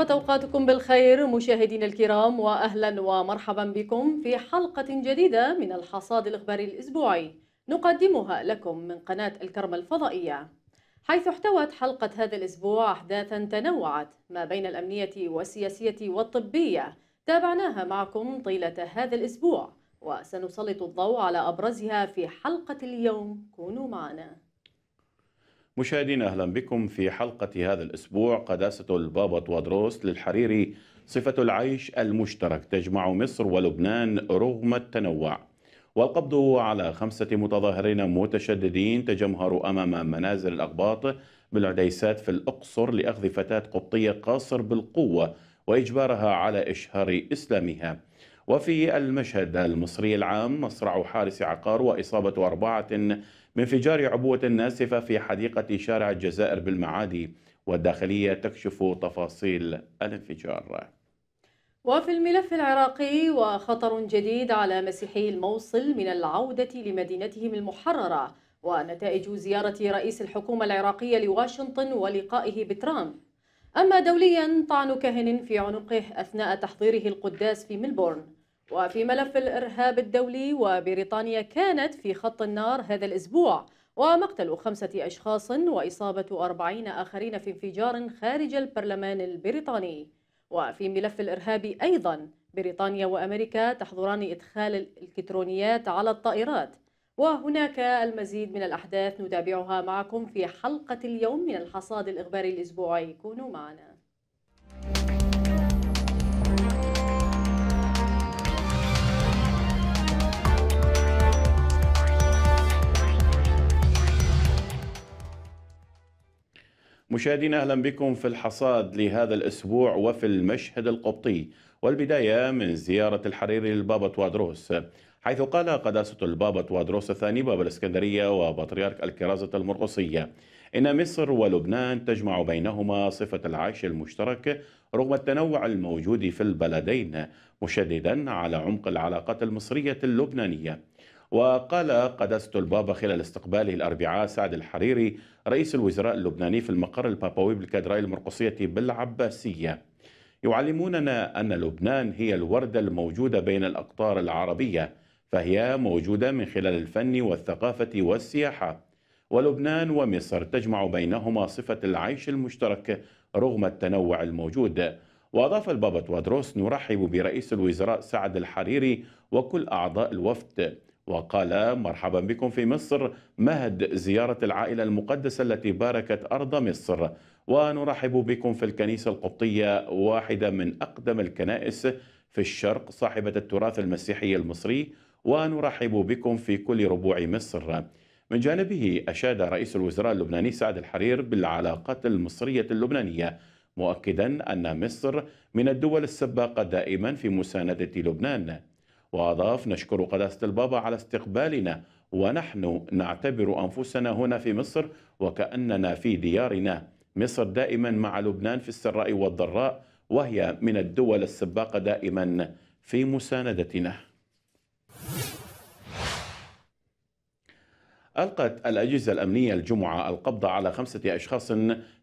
طابت أوقاتكم بالخير مشاهدينا الكرام وأهلا ومرحبا بكم في حلقة جديدة من الحصاد الإخباري الأسبوعي نقدمها لكم من قناة الكرمه الفضائية حيث احتوت حلقة هذا الأسبوع أحداثا تنوعت ما بين الأمنية والسياسية والطبية تابعناها معكم طيلة هذا الأسبوع وسنسلط الضوء على أبرزها في حلقة اليوم كونوا معنا مشاهدينا أهلا بكم في حلقة هذا الأسبوع قداسة البابا توادروس للحريري صفة العيش المشترك تجمع مصر ولبنان رغم التنوع والقبض على خمسة متظاهرين متشددين تجمهروا أمام منازل الأقباط بالعديسات في الأقصر لأخذ فتاة قبطية قاصر بالقوة وإجبارها على إشهار إسلامها وفي المشهد المصري العام مصرع حارس عقار وإصابة أربعة بانفجار عبوة ناسفة في حديقة شارع الجزائر بالمعادي والداخلية تكشف تفاصيل الانفجار وفي الملف العراقي وخطر جديد على مسيحي الموصل من العودة لمدينتهم المحررة ونتائج زيارة رئيس الحكومة العراقية لواشنطن ولقائه بترامب أما دوليا طعن كاهن في عنقه أثناء تحضيره القداس في ملبورن وفي ملف الإرهاب الدولي وبريطانيا كانت في خط النار هذا الأسبوع ومقتل خمسة أشخاص وإصابة أربعين آخرين في انفجار خارج البرلمان البريطاني وفي ملف الإرهاب أيضا بريطانيا وأمريكا تحظران إدخال الإلكترونيات على الطائرات وهناك المزيد من الأحداث نتابعها معكم في حلقة اليوم من الحصاد الإخباري الأسبوعي كونوا معنا مشاهدينا اهلا بكم في الحصاد لهذا الاسبوع وفي المشهد القبطي والبدايه من زياره الحريري للبابا توادروس حيث قال قداسه البابا توادروس الثاني بابا الاسكندريه وبطريرك الكرازه المرقصيه ان مصر ولبنان تجمع بينهما صفه العيش المشترك رغم التنوع الموجود في البلدين مشددا على عمق العلاقات المصريه اللبنانيه وقال قداسة البابا خلال استقباله الأربعاء سعد الحريري رئيس الوزراء اللبناني في المقر البابوي بالكاتدرائية المرقصية بالعباسية يعلموننا أن لبنان هي الوردة الموجودة بين الأقطار العربية فهي موجودة من خلال الفن والثقافة والسياحة ولبنان ومصر تجمع بينهما صفة العيش المشترك رغم التنوع الموجود وأضاف البابا توادروس نرحب برئيس الوزراء سعد الحريري وكل أعضاء الوفد وقال مرحبا بكم في مصر مهد زيارة العائلة المقدسة التي باركت أرض مصر ونرحب بكم في الكنيسة القبطية واحدة من أقدم الكنائس في الشرق صاحبة التراث المسيحي المصري ونرحب بكم في كل ربوع مصر من جانبه أشاد رئيس الوزراء اللبناني سعد الحرير بالعلاقات المصرية اللبنانية مؤكدا أن مصر من الدول السباقة دائما في مساندة لبنان وأضاف نشكر قداسة البابا على استقبالنا ونحن نعتبر أنفسنا هنا في مصر وكأننا في ديارنا مصر دائما مع لبنان في السراء والضراء وهي من الدول السباقة دائما في مساندتنا ألقت الأجهزة الأمنية الجمعة القبض على خمسة أشخاص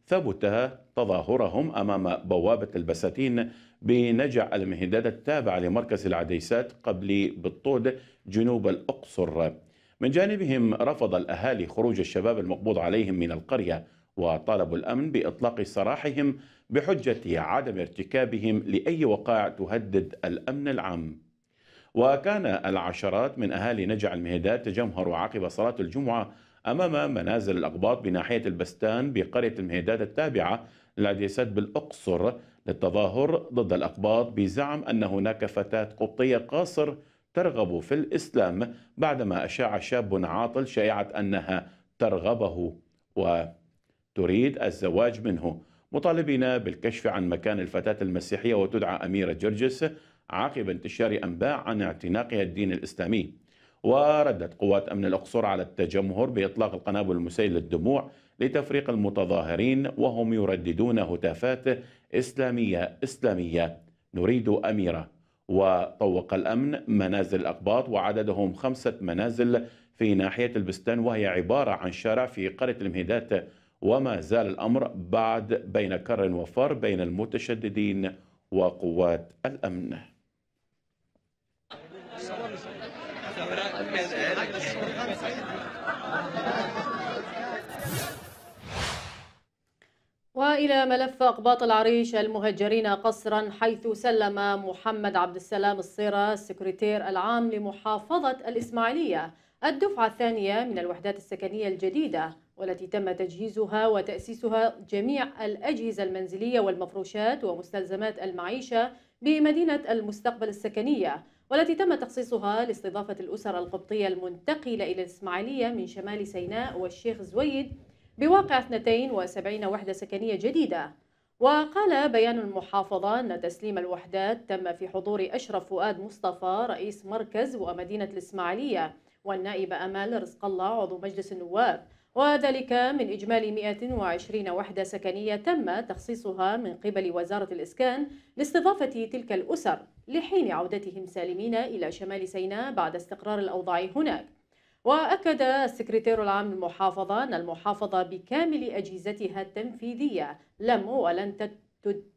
ثبت تظاهرهم أمام بوابة البساتين بنجع المهداد التابع لمركز العديسات قبل بالطود جنوب الأقصر من جانبهم رفض الأهالي خروج الشباب المقبوض عليهم من القرية وطالبوا الأمن بإطلاق سراحهم بحجة عدم ارتكابهم لأي وقائع تهدد الأمن العام وكان العشرات من أهالي نجع المهداد تجمهروا عقب صلاة الجمعة أمام منازل الأقباط بناحية البستان بقرية المهداد التابعة لعديسات بالأقصر للتظاهر ضد الأقباط بزعم أن هناك فتاة قبطية قاصر ترغب في الإسلام بعدما أشاع شاب عاطل شائعة أنها ترغبه وتريد الزواج منه مطالبين بالكشف عن مكان الفتاة المسيحية وتدعى أميرة جرجس عقب انتشار أنباء عن اعتناقها الدين الإسلامي وردت قوات أمن الأقصر على التجمهر بإطلاق القنابل المسيل للدموع لتفريق المتظاهرين وهم يرددون هتافات إسلامية إسلامية نريد أميرة وطوق الأمن منازل الأقباط وعددهم خمسة منازل في ناحية البستان وهي عبارة عن شارع في قرية المهيدات وما زال الأمر بعد بين كر وفر بين المتشددين وقوات الأمن وإلى ملف أقباط العريش المهجرين قصرا حيث سلم محمد عبد السلام الصيرة السكرتير العام لمحافظة الإسماعيلية الدفعة الثانية من الوحدات السكنية الجديدة والتي تم تجهيزها وتأسيسها جميع الأجهزة المنزلية والمفروشات ومستلزمات المعيشة بمدينة المستقبل السكنية والتي تم تخصيصها لاستضافة الأسر القبطية المنتقلة إلى الإسماعيلية من شمال سيناء والشيخ زويد بواقع 72 وحدة سكنية جديدة وقال بيان المحافظة أن تسليم الوحدات تم في حضور أشرف فؤاد مصطفى رئيس مركز ومدينة الإسماعيلية والنائب أمال رزق الله عضو مجلس النواب وذلك من إجمالي 120 وحدة سكنية تم تخصيصها من قبل وزارة الإسكان لاستضافة تلك الأسر لحين عودتهم سالمين إلى شمال سيناء بعد استقرار الأوضاع هناك وأكد السكرتير العام للمحافظة أن المحافظة بكامل أجهزتها التنفيذية لم ولن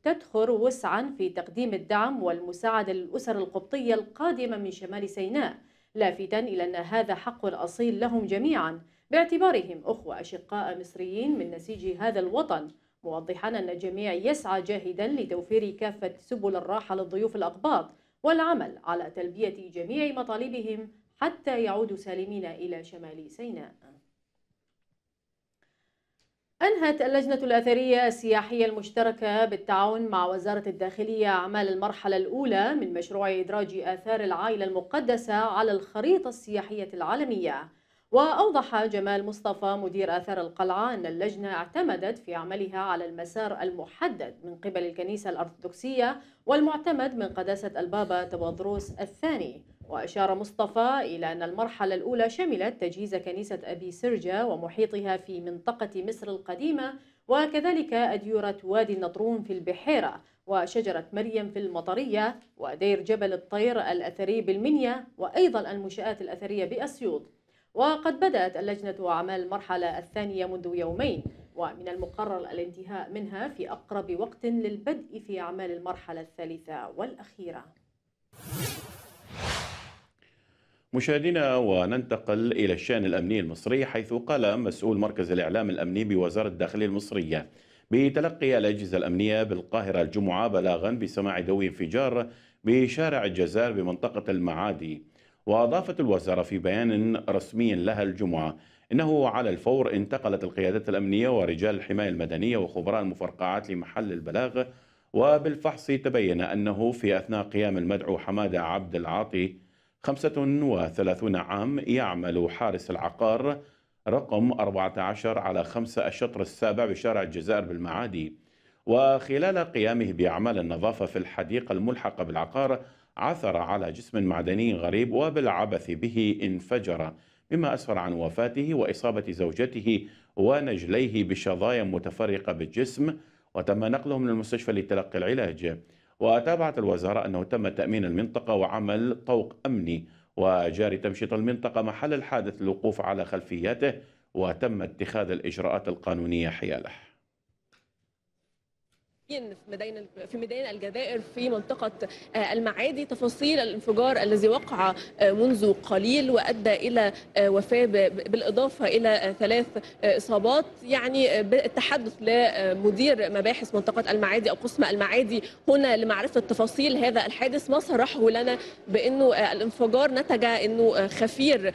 تدخر وسعا في تقديم الدعم والمساعدة للأسر القبطية القادمة من شمال سيناء لافتا إلى أن هذا حق أصيل لهم جميعا باعتبارهم أخوة أشقاء مصريين من نسيج هذا الوطن موضحا أن الجميع يسعى جاهدا لتوفير كافة سبل الراحة للضيوف الأقباط والعمل على تلبية جميع مطالبهم حتى يعودوا سالمين إلى شمال سيناء أنهت اللجنة الأثرية السياحية المشتركة بالتعاون مع وزارة الداخلية أعمال المرحلة الأولى من مشروع إدراج آثار العائلة المقدسة على الخريطة السياحية العالمية وأوضح جمال مصطفى مدير آثار القلعة أن اللجنة اعتمدت في عملها على المسار المحدد من قبل الكنيسة الأرثوذكسية والمعتمد من قداسة البابا تبادروس الثاني وأشار مصطفى إلى أن المرحلة الأولى شملت تجهيز كنيسة أبي سرجة ومحيطها في منطقة مصر القديمة وكذلك أديرة وادي النطرون في البحيرة وشجرة مريم في المطرية ودير جبل الطير الأثري بالمنيا وأيضا المنشآت الأثرية بأسيوط وقد بدأت اللجنة أعمال المرحلة الثانية منذ يومين ومن المقرر الانتهاء منها في أقرب وقت للبدء في أعمال المرحلة الثالثة والأخيرة مشاهدينا وننتقل إلى الشأن الأمني المصري حيث قال مسؤول مركز الإعلام الأمني بوزارة الداخلية المصرية بتلقي الأجهزة الأمنية بالقاهرة الجمعة بلاغا بسماع دوي انفجار بشارع الجزائر بمنطقة المعادي وأضافت الوزارة في بيان رسمي لها الجمعة إنه على الفور انتقلت القيادات الأمنية ورجال الحماية المدنية وخبراء المفرقعات لمحل البلاغ وبالفحص تبين أنه في أثناء قيام المدعو حمادة عبد العاطي خمسة وثلاثون عام يعمل حارس العقار رقم 14 على 5 الشطر السابع بشارع الجزائر بالمعادي وخلال قيامه بأعمال النظافة في الحديقة الملحقة بالعقار عثر على جسم معدني غريب وبالعبث به انفجر مما أسفر عن وفاته وإصابة زوجته ونجليه بشظايا متفرقة بالجسم وتم نقلهم للمستشفى لتلقي العلاج وتابعت الوزارة أنه تم تأمين المنطقة وعمل طوق أمني وجاري تمشيط المنطقة محل الحادث للوقوف على خلفياته وتم اتخاذ الإجراءات القانونية حياله في ميدان في مدينة الجزائر في منطقه آه، المعادي تفاصيل الانفجار الذي وقع آه، منذ قليل وادى الى آه، وفاه بالاضافه الى ثلاث اصابات يعني بالتحدث لمدير مباحث منطقه المعادي او قسم المعادي هنا لمعرفه تفاصيل هذا الحادث ما صرحه لنا بانه الانفجار نتج انه خفير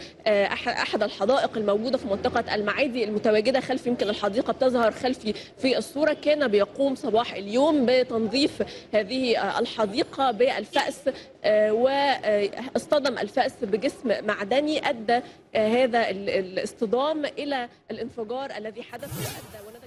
احد الحدائق الموجوده في منطقه المعادي المتواجده خلف يمكن الحديقه بتظهر خلفي في الصوره كان بيقوم صباح اليوم بتنظيف هذه الحديقة بالفأس آه، واصطدم الفأس بجسم معدني أدى آه، هذا الاصطدام إلى الانفجار الذي حدث وأدى ونتج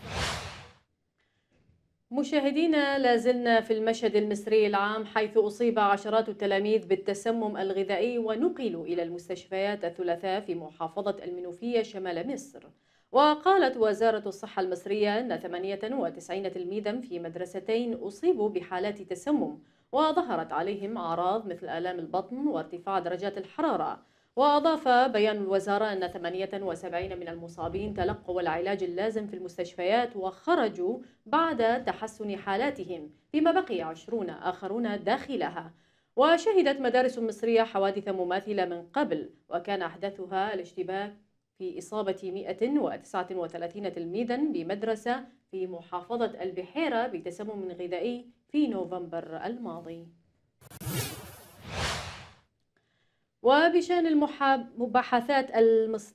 مشاهدينا لازلنا في المشهد المصري العام حيث أصيب عشرات التلاميذ بالتسمم الغذائي ونقلوا إلى المستشفيات الثلاثاء في محافظة المنوفية شمال مصر وقالت وزارة الصحة المصرية أن 98 تلميذا في مدرستين أصيبوا بحالات تسمم وظهرت عليهم أعراض مثل آلام البطن وارتفاع درجات الحرارة وأضاف بيان الوزارة أن 78 من المصابين تلقوا العلاج اللازم في المستشفيات وخرجوا بعد تحسن حالاتهم فيما بقي 20 آخرون داخلها وشهدت مدارس مصرية حوادث مماثلة من قبل وكان أحدثها الاشتباك في إصابة 139 تلميذا بمدرسة في محافظة البحيرة بتسمم غذائي في نوفمبر الماضي وبشان المباحثات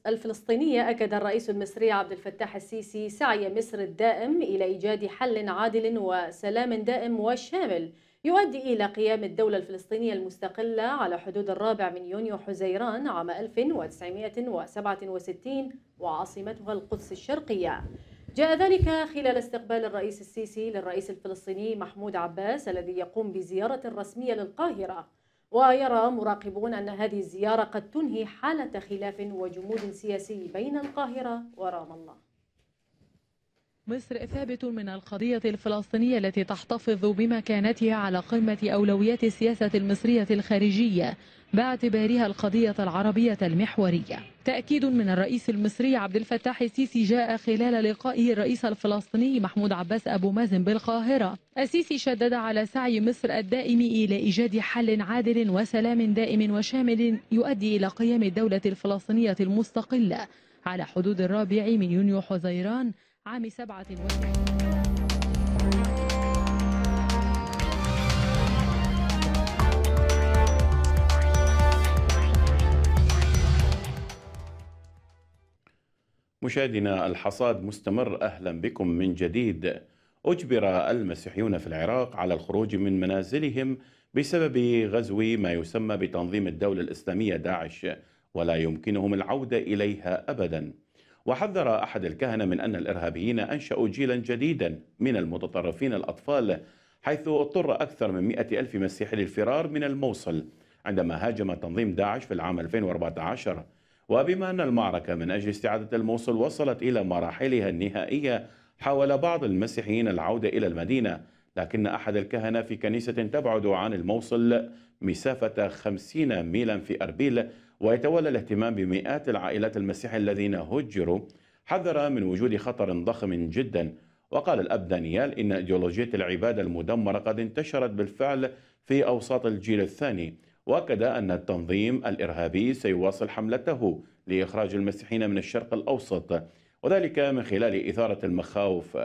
الفلسطينية أكد الرئيس المصري عبد الفتاح السيسي سعي مصر الدائم إلى إيجاد حل عادل وسلام دائم وشامل يؤدي إلى قيام الدولة الفلسطينية المستقلة على حدود الرابع من يونيو حزيران عام 1967 وعاصمتها القدس الشرقية جاء ذلك خلال استقبال الرئيس السيسي للرئيس الفلسطيني محمود عباس الذي يقوم بزيارة رسمية للقاهرة ويرى مراقبون أن هذه الزيارة قد تنهي حالة خلاف وجمود سياسي بين القاهرة ورام الله مصر ثابت من القضية الفلسطينية التي تحتفظ بمكانتها على قمة أولويات السياسة المصرية الخارجية باعتبارها القضية العربية المحورية تأكيد من الرئيس المصري عبد الفتاح السيسي جاء خلال لقائه الرئيس الفلسطيني محمود عباس أبو مازن بالقاهرة السيسي شدد على سعي مصر الدائم إلى إيجاد حل عادل وسلام دائم وشامل يؤدي إلى قيام الدولة الفلسطينية المستقلة على حدود الرابع من يونيو حزيران عام سبعة وسبعين مشاهدينا الحصاد مستمر اهلا بكم من جديد اجبر المسيحيون في العراق على الخروج من منازلهم بسبب غزو ما يسمى بتنظيم الدوله الاسلاميه داعش ولا يمكنهم العوده اليها ابدا وحذر أحد الكهنة من أن الإرهابيين أنشأوا جيلا جديدا من المتطرفين الأطفال حيث اضطر أكثر من مئة ألف مسيحي للفرار من الموصل عندما هاجم تنظيم داعش في العام 2014 وبما أن المعركة من أجل استعادة الموصل وصلت إلى مراحلها النهائية حاول بعض المسيحيين العودة إلى المدينة لكن أحد الكهنة في كنيسة تبعد عن الموصل مسافة 50 ميلا في أربيل ويتولى الاهتمام بمئات العائلات المسيحية الذين هجروا حذر من وجود خطر ضخم جدا وقال الأب دانيال إن إيديولوجية العبادة المدمرة قد انتشرت بالفعل في أوساط الجيل الثاني واكد ان التنظيم الارهابي سيواصل حملته لاخراج المسيحيين من الشرق الاوسط وذلك من خلال اثاره المخاوف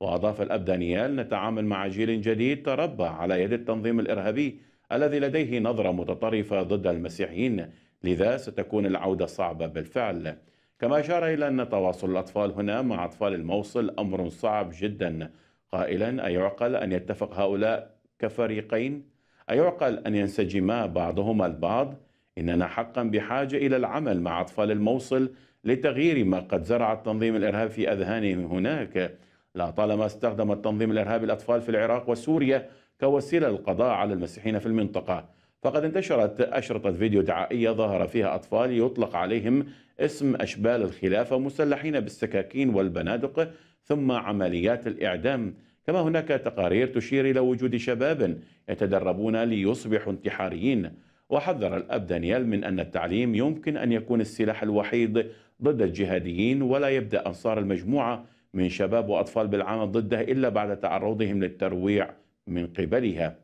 واضاف الاب دانيال نتعامل مع جيل جديد تربى على يد التنظيم الارهابي الذي لديه نظره متطرفه ضد المسيحيين لذا ستكون العودة صعبة بالفعل كما أشار إلى أن تواصل الأطفال هنا مع أطفال الموصل أمر صعب جدا قائلا أيعقل أن يتفق هؤلاء كفريقين أيعقل أن ينسجما بعضهما البعض إننا حقا بحاجة إلى العمل مع أطفال الموصل لتغيير ما قد زرع التنظيم الإرهابي في أذهانهم هناك لطالما استخدم التنظيم الإرهابي الأطفال في العراق وسوريا كوسيلة للقضاء على المسيحيين في المنطقة فقد انتشرت أشرطة فيديو دعائية ظهر فيها أطفال يطلق عليهم اسم أشبال الخلافة مسلحين بالسكاكين والبنادق ثم عمليات الإعدام كما هناك تقارير تشير إلى وجود شباب يتدربون ليصبحوا انتحاريين وحذر الأب دانيال من أن التعليم يمكن أن يكون السلاح الوحيد ضد الجهاديين ولا يبدأ أنصار المجموعة من شباب وأطفال بالعمل ضده إلا بعد تعرضهم للترويع من قبلها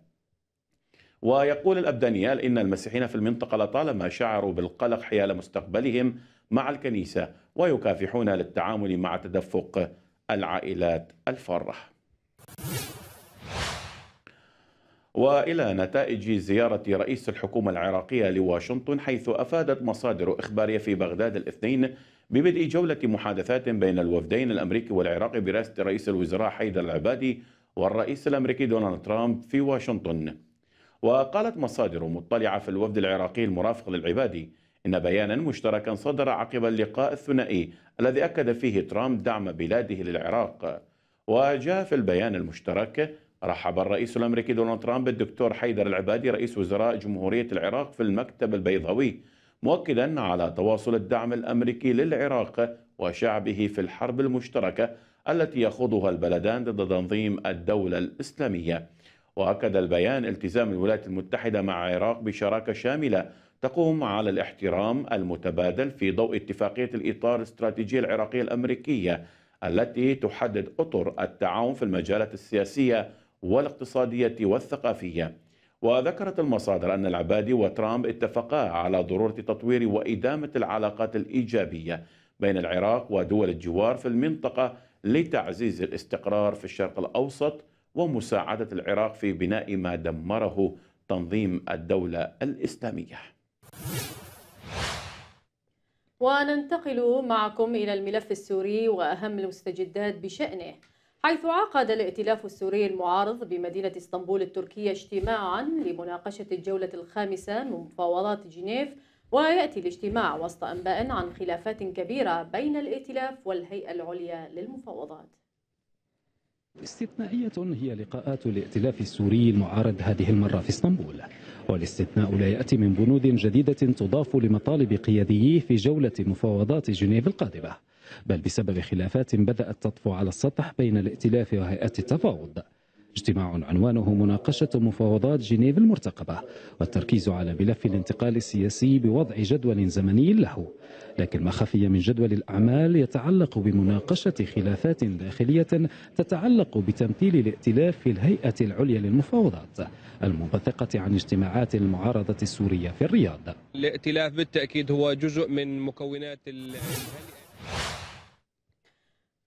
ويقول الأبدانيال إن المسيحيين في المنطقة لطالما شعروا بالقلق حيال مستقبلهم مع الكنيسة ويكافحون للتعامل مع تدفق العائلات الفارة والى نتائج زياره رئيس الحكومه العراقيه لواشنطن حيث افادت مصادر اخباريه في بغداد الاثنين ببدء جوله محادثات بين الوفدين الامريكي والعراقي برئاسه رئيس الوزراء حيدر العبادي والرئيس الامريكي دونالد ترامب في واشنطن. وقالت مصادر مطلعة في الوفد العراقي المرافق للعبادي إن بيانا مشتركا صدر عقب اللقاء الثنائي الذي أكد فيه ترامب دعم بلاده للعراق وجاء في البيان المشترك رحب الرئيس الأمريكي دونالد ترامب بالدكتور حيدر العبادي رئيس وزراء جمهورية العراق في المكتب البيضاوي مؤكدا على تواصل الدعم الأمريكي للعراق وشعبه في الحرب المشتركة التي يخوضها البلدان ضد تنظيم الدولة الإسلامية وأكد البيان التزام الولايات المتحدة مع العراق بشراكة شاملة تقوم على الاحترام المتبادل في ضوء اتفاقية الإطار الاستراتيجية العراقية الأمريكية التي تحدد أطر التعاون في المجالات السياسية والاقتصادية والثقافية وذكرت المصادر أن العبادي وترامب اتفقا على ضرورة تطوير وإدامة العلاقات الإيجابية بين العراق ودول الجوار في المنطقة لتعزيز الاستقرار في الشرق الأوسط ومساعدة العراق في بناء ما دمره تنظيم الدولة الإسلامية وننتقل معكم إلى الملف السوري وأهم المستجدات بشأنه حيث عقد الائتلاف السوري المعارض بمدينة اسطنبول التركية اجتماعا لمناقشة الجولة الخامسة من مفاوضات جنيف ويأتي الاجتماع وسط أنباء عن خلافات كبيرة بين الائتلاف والهيئة العليا للمفاوضات استثنائية هي لقاءات الائتلاف السوري المعارض هذه المرة في اسطنبول والاستثناء لا يأتي من بنود جديدة تضاف لمطالب قياديه في جولة مفاوضات جنيف القادمة بل بسبب خلافات بدأت تطفو على السطح بين الائتلاف وهيئة التفاوض اجتماع عنوانه مناقشة مفاوضات جنيف المرتقبة والتركيز على ملف الانتقال السياسي بوضع جدول زمني له لكن ما خفي من جدول الأعمال يتعلق بمناقشة خلافات داخلية تتعلق بتمثيل الائتلاف في الهيئة العليا للمفاوضات المنبثقة عن اجتماعات المعارضة السورية في الرياض الائتلاف بالتأكيد هو جزء من مكونات الهيئة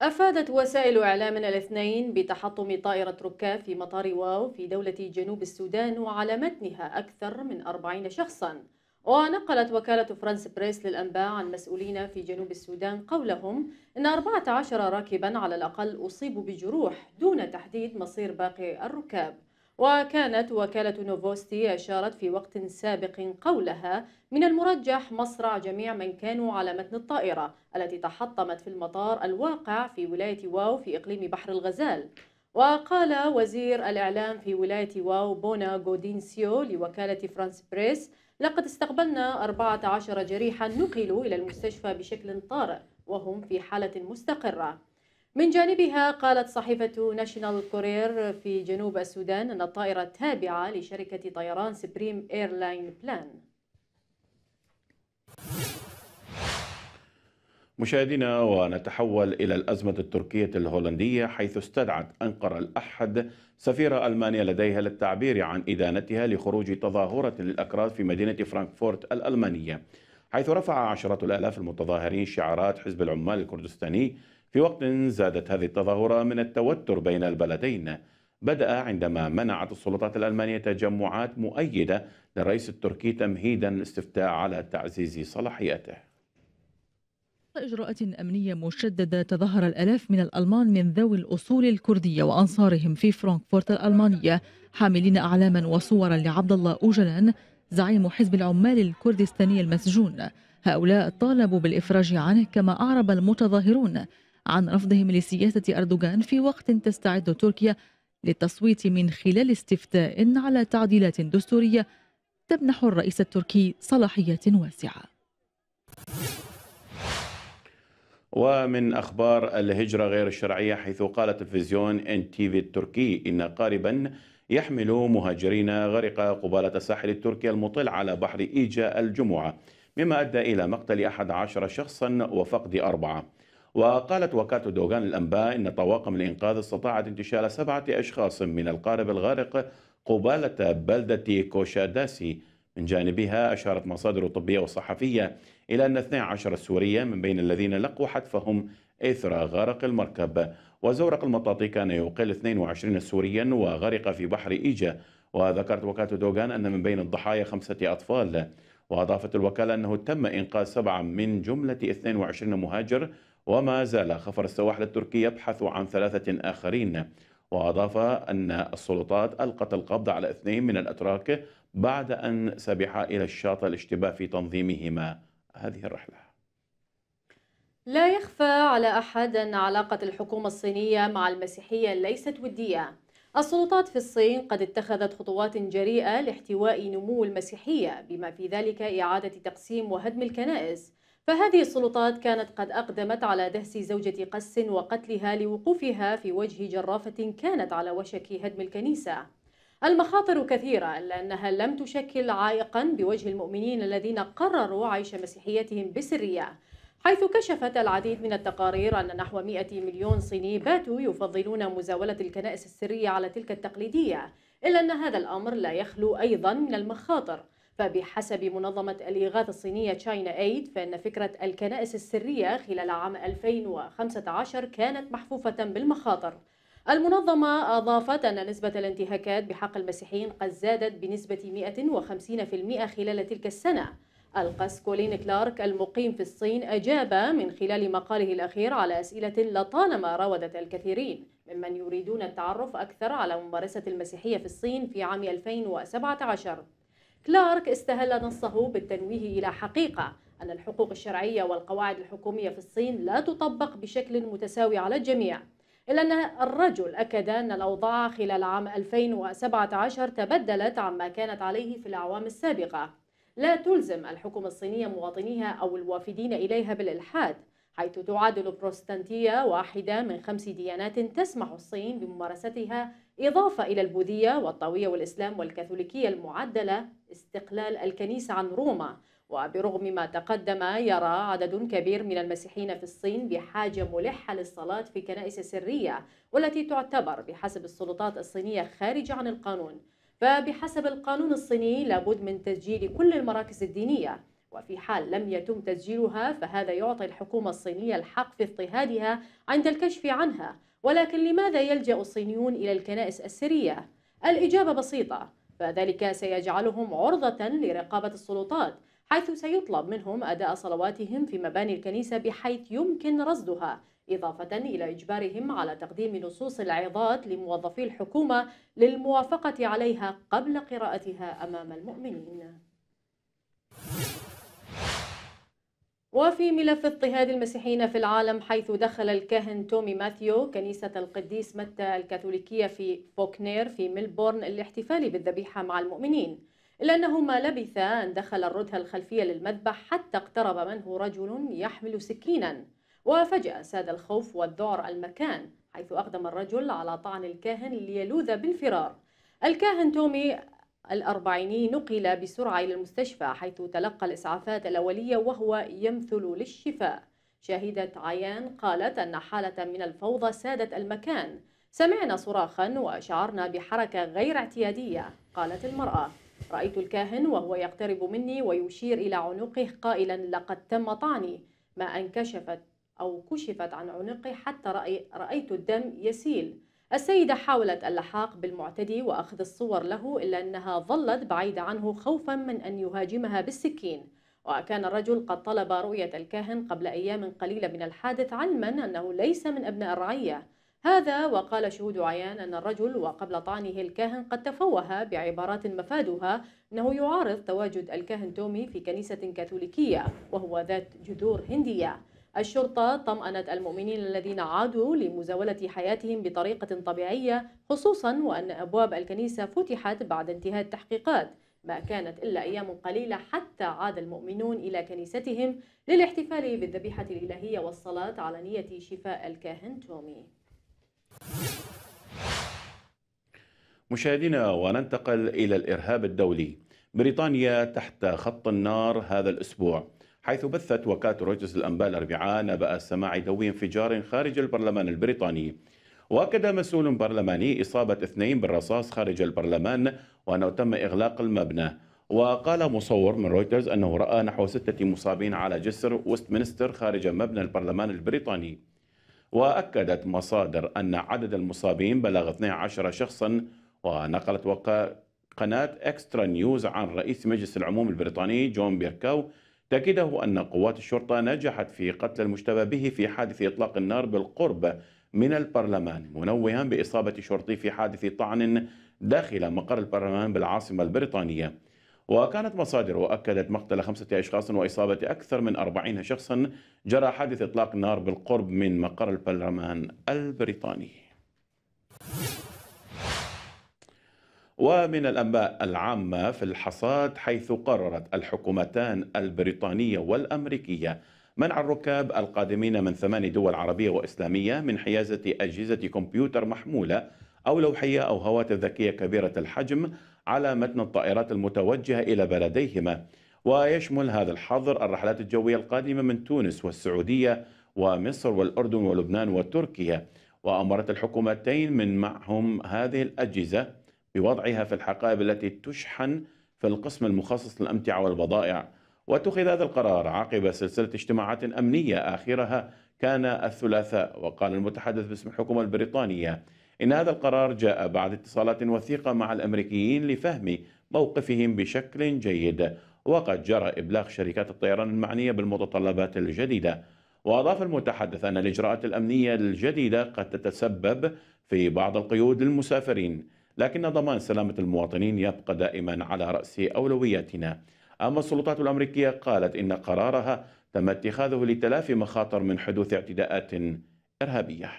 أفادت وسائل إعلامنا الاثنين بتحطم طائرة ركاب في مطار واو في دولة جنوب السودان وعلى متنها أكثر من 40 شخصاً ونقلت وكالة فرانس بريس للأنباء عن مسؤولين في جنوب السودان قولهم إن 14 راكبا على الأقل أصيبوا بجروح دون تحديد مصير باقي الركاب وكانت وكالة نوفوستي أشارت في وقت سابق قولها من المرجح مصرع جميع من كانوا على متن الطائرة التي تحطمت في المطار الواقع في ولاية واو في إقليم بحر الغزال وقال وزير الإعلام في ولاية واو بونا غودينسيو لوكالة فرانس بريس لقد استقبلنا 14 جريحا نقلوا إلى المستشفى بشكل طارئ وهم في حالة مستقرة من جانبها قالت صحيفة ناشونال كورير في جنوب السودان أن الطائرة التابعة لشركة طيران سبريم إيرلاين بلان مشاهدينا ونتحول إلى الأزمة التركية الهولندية حيث استدعت أنقرة الأحد سفيرة ألمانيا لديها للتعبير عن إدانتها لخروج تظاهرة للأكراد في مدينة فرانكفورت الألمانية حيث رفع عشرات الآلاف المتظاهرين شعارات حزب العمال الكردستاني في وقت زادت هذه التظاهرة من التوتر بين البلدين بدأ عندما منعت السلطات الألمانية تجمعات مؤيدة للرئيس التركي تمهيدا الاستفتاء على تعزيز صلاحياته إجراءات أمنية مشددة تظاهر الآلاف من الألمان من ذوي الأصول الكردية وأنصارهم في فرانكفورت الألمانية حاملين أعلاما وصورا لعبد الله أوجلان زعيم حزب العمال الكردستاني المسجون هؤلاء طالبوا بالإفراج عنه كما أعرب المتظاهرون عن رفضهم لسياسة أردوغان في وقت تستعد تركيا للتصويت من خلال استفتاء على تعديلات دستورية تمنح الرئيس التركي صلاحيات واسعة ومن أخبار الهجرة غير الشرعية حيث قال تلفزيون ان تي في التركي إن قاربا يحمل مهاجرين غرق قبالة الساحل التركي المطل على بحر إيجا الجمعة مما أدى إلى مقتل أحد عشر شخصا وفقد أربعة وقالت وكالة دوغان الأنباء إن طواقم الإنقاذ استطاعت انتشال سبعة أشخاص من القارب الغارق قبالة بلدة كوشاداسي من جانبها أشارت مصادر طبية وصحفية إلى أن 12 سوريا من بين الذين لقوا حتفهم إثر غرق المركب وزورق المطاطي كان يقل 22 سوريا وغرق في بحر إيجا وذكرت وكالة دوغان أن من بين الضحايا خمسة أطفال وأضافت الوكالة أنه تم إنقاذ سبعة من جملة 22 مهاجر وما زال خفر السواحل التركي يبحث عن ثلاثة آخرين وأضاف أن السلطات ألقت القبض على اثنين من الأتراك بعد أن سبحا إلى الشاطئ الاشتباه في تنظيمهما هذه الرحلة لا يخفى على أحد أن علاقة الحكومة الصينية مع المسيحية ليست ودية السلطات في الصين قد اتخذت خطوات جريئة لاحتواء نمو المسيحية بما في ذلك إعادة تقسيم وهدم الكنائس فهذه السلطات كانت قد أقدمت على دهس زوجة قس وقتلها لوقوفها في وجه جرافة كانت على وشك هدم الكنيسة المخاطر كثيرة إلا أنها لم تشكل عائقا بوجه المؤمنين الذين قرروا عيش مسيحيتهم بسرية حيث كشفت العديد من التقارير أن نحو 100 مليون صيني باتوا يفضلون مزاولة الكنائس السرية على تلك التقليدية إلا أن هذا الأمر لا يخلو أيضا من المخاطر فبحسب منظمة الإغاثة الصينية تشاينا ايد فإن فكرة الكنائس السرية خلال عام 2015 كانت محفوفة بالمخاطر المنظمة أضافت أن نسبة الانتهاكات بحق المسيحيين قد زادت بنسبة 150% خلال تلك السنة القس كولين كلارك المقيم في الصين أجاب من خلال مقاله الأخير على أسئلة لطالما راودت الكثيرين ممن يريدون التعرف أكثر على ممارسة المسيحية في الصين في عام 2017 كلارك استهل نصه بالتنويه إلى حقيقة أن الحقوق الشرعية والقواعد الحكومية في الصين لا تطبق بشكل متساوي على الجميع إلا أن الرجل أكد أن الأوضاع خلال عام 2017 تبدلت عما كانت عليه في الأعوام السابقة لا تلزم الحكومة الصينية مواطنيها أو الوافدين إليها بالإلحاد حيث تعادل البروتستانتية واحدة من خمس ديانات تسمح الصين بممارستها إضافة إلى البوذية والطاوية والإسلام والكاثوليكية المعدلة استقلال الكنيسة عن روما وبرغم ما تقدم يرى عدد كبير من المسيحيين في الصين بحاجة ملحة للصلاة في كنائس سرية والتي تعتبر بحسب السلطات الصينية خارجة عن القانون فبحسب القانون الصيني لابد من تسجيل كل المراكز الدينية وفي حال لم يتم تسجيلها فهذا يعطي الحكومة الصينية الحق في اضطهادها عند الكشف عنها ولكن لماذا يلجأ الصينيون إلى الكنائس السرية؟ الإجابة بسيطة فذلك سيجعلهم عرضة لرقابة السلطات حيث سيطلب منهم أداء صلواتهم في مباني الكنيسة بحيث يمكن رصدها إضافة إلى إجبارهم على تقديم نصوص العظات لموظفي الحكومة للموافقة عليها قبل قراءتها أمام المؤمنين وفي ملف اضطهاد المسيحيين في العالم حيث دخل الكاهن تومي ماثيو كنيسة القديس متى الكاثوليكية في بوكنير في ملبورن للاحتفال بالذبيحة مع المؤمنين إلا أنه ما لبث أن دخل الردهة الخلفية للمذبح حتى اقترب منه رجل يحمل سكينا وفجأة ساد الخوف والذعر المكان حيث أقدم الرجل على طعن الكاهن ليلوذ بالفرار الكاهن تومي الأربعيني نقل بسرعة إلى المستشفى حيث تلقى الإسعافات الأولية وهو يمثل للشفاء شاهدة عيان قالت أن حالة من الفوضى سادت المكان سمعنا صراخا وشعرنا بحركة غير اعتيادية قالت المرأة رأيت الكاهن وهو يقترب مني ويشير إلى عنقه قائلا لقد تم طعني ما أنكشفت أو كشفت عن عنقه حتى رأيت الدم يسيل السيدة حاولت اللحاق بالمعتدي وأخذ الصور له إلا أنها ظلت بعيدة عنه خوفا من أن يهاجمها بالسكين وكان الرجل قد طلب رؤية الكاهن قبل أيام قليلة من الحادث علما أنه ليس من أبناء الرعية هذا وقال شهود عيان أن الرجل وقبل طعنه الكاهن قد تفوه بعبارات مفادها أنه يعارض تواجد الكاهن تومي في كنيسة كاثوليكية وهو ذات جذور هندية الشرطة طمأنت المؤمنين الذين عادوا لمزاولة حياتهم بطريقة طبيعية خصوصا وأن أبواب الكنيسة فتحت بعد انتهاء التحقيقات ما كانت إلا أيام قليلة حتى عاد المؤمنون إلى كنيستهم للاحتفال بالذبيحة الإلهية والصلاة على نية شفاء الكاهن تومي مشاهدينا وننتقل إلى الإرهاب الدولي بريطانيا تحت خط النار هذا الأسبوع حيث بثت وكالة رويترز الأنباء الأربعاء نبأ سماع دوي انفجار خارج البرلمان البريطاني وأكد مسؤول برلماني إصابة اثنين بالرصاص خارج البرلمان وأنه تم إغلاق المبنى وقال مصور من رويترز أنه رأى نحو ستة مصابين على جسر وستمنستر خارج مبنى البرلمان البريطاني وأكدت مصادر أن عدد المصابين بلغ 12 شخصا ونقلت قناة إكسترا نيوز عن رئيس مجلس العموم البريطاني جون بيركاو تأكده أن قوات الشرطة نجحت في قتل المشتبه به في حادث إطلاق النار بالقرب من البرلمان منوها بإصابة شرطي في حادث طعن داخل مقر البرلمان بالعاصمة البريطانية وكانت مصادر أكدت مقتل خمسة أشخاص وإصابة أكثر من أربعين شخصا جرى حادث إطلاق النار بالقرب من مقر البرلمان البريطاني ومن الانباء العامه في الحصاد حيث قررت الحكومتان البريطانيه والامريكيه منع الركاب القادمين من ثمان دول عربيه واسلاميه من حيازه اجهزه كمبيوتر محموله او لوحيه او هواتف ذكيه كبيره الحجم على متن الطائرات المتوجهه الى بلديهما ويشمل هذا الحظر الرحلات الجويه القادمه من تونس والسعوديه ومصر والاردن ولبنان وتركيا وامرت الحكومتين من معهم هذه الاجهزه بوضعها في الحقائب التي تشحن في القسم المخصص للأمتعة والبضائع واتخذ هذا القرار عقب سلسلة اجتماعات أمنية آخرها كان الثلاثاء وقال المتحدث باسم الحكومة البريطانية إن هذا القرار جاء بعد اتصالات وثيقة مع الأمريكيين لفهم موقفهم بشكل جيد وقد جرى إبلاغ شركات الطيران المعنية بالمتطلبات الجديدة وأضاف المتحدث أن الإجراءات الأمنية الجديدة قد تتسبب في بعض القيود للمسافرين لكن ضمان سلامة المواطنين يبقى دائما على رأس أولوياتنا أما السلطات الأمريكية قالت إن قرارها تم اتخاذه لتلافي مخاطر من حدوث اعتداءات إرهابية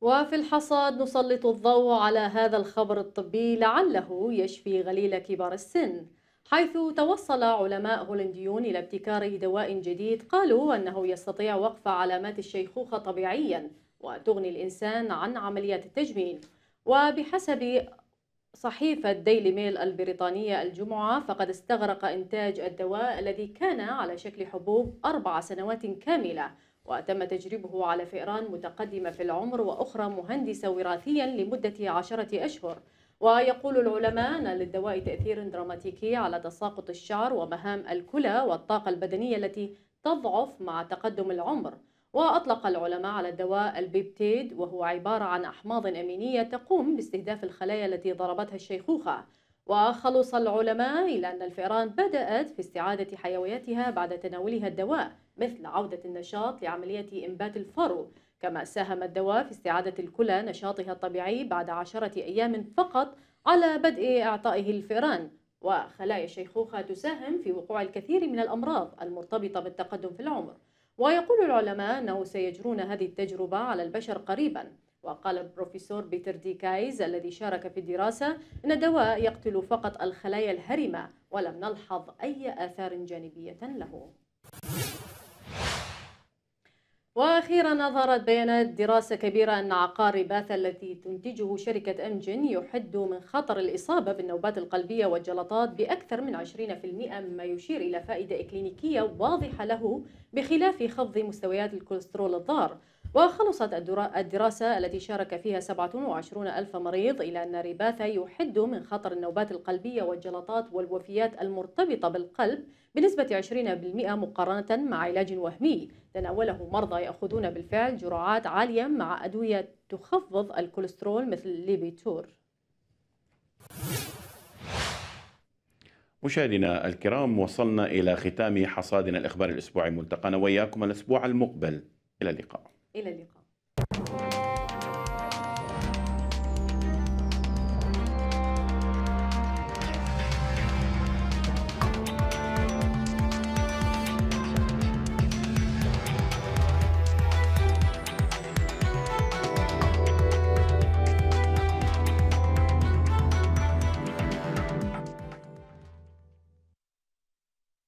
وفي الحصاد نسلط الضوء على هذا الخبر الطبي لعله يشفي غليل كبار السن حيث توصل علماء هولنديون إلى ابتكار دواء جديد قالوا أنه يستطيع وقف علامات الشيخوخة طبيعياً وتغني الإنسان عن عمليات التجميل وبحسب صحيفة ديلي ميل البريطانية الجمعة فقد استغرق إنتاج الدواء الذي كان على شكل حبوب أربع سنوات كاملة وتم تجربه على فئران متقدمة في العمر وأخرى مهندسة وراثيا لمدة عشرة أشهر ويقول العلماء أن للدواء تأثير دراماتيكي على تساقط الشعر ومهام الكلى والطاقة البدنية التي تضعف مع تقدم العمر وأطلق العلماء على الدواء البيبتيد وهو عبارة عن أحماض أمينية تقوم باستهداف الخلايا التي ضربتها الشيخوخة وخلص العلماء إلى أن الفئران بدأت في استعادة حيويتها بعد تناولها الدواء مثل عودة النشاط لعملية إنبات الفرو كما ساهم الدواء في استعادة الكلى نشاطها الطبيعي بعد عشرة أيام فقط على بدء إعطائه الفئران وخلايا الشيخوخة تساهم في وقوع الكثير من الأمراض المرتبطة بالتقدم في العمر ويقول العلماء أنه سيجرون هذه التجربة على البشر قريبا وقال البروفيسور بيتر دي كايز الذي شارك في الدراسة أن الدواء يقتل فقط الخلايا الهرمة ولم نلحظ أي آثار جانبية له وأخيرا اظهرت بيانات دراسة كبيرة أن عقار باث التي تنتجه شركة أمجن يحد من خطر الإصابة بالنوبات القلبية والجلطات بأكثر من 20% مما يشير إلى فائدة إكلينيكية واضحة له بخلاف خفض مستويات الكوليسترول الضار وخلصت الدراسة التي شارك فيها 27 ألف مريض إلى أن ريباثا يحد من خطر النوبات القلبية والجلطات والوفيات المرتبطة بالقلب بنسبة 20% مقارنة مع علاج وهمي تناوله مرضى يأخذون بالفعل جرعات عالية مع أدوية تخفض الكوليسترول مثل ليبيتور مشاهدينا الكرام وصلنا إلى ختام حصادنا الإخباري الأسبوعي ملتقانا وإياكم الأسبوع المقبل إلى اللقاء إلى اللقاء